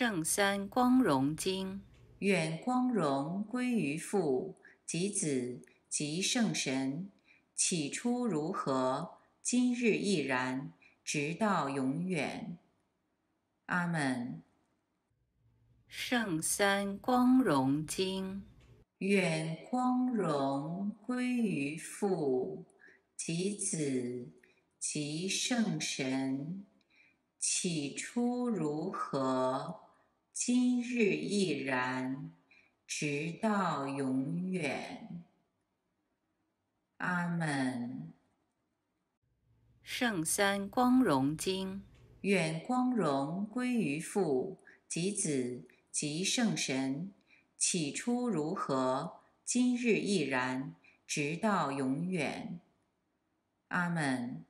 圣三光荣经，愿光荣归于父及子及圣神，起初如何，今日亦然，直到永远。阿门。圣三光荣经，愿光荣归于父及子及圣神，起初如何。今日亦然，直到永远。阿门。圣三光荣经，愿光荣归于父及子及圣神。起初如何，今日亦然，直到永远。阿门。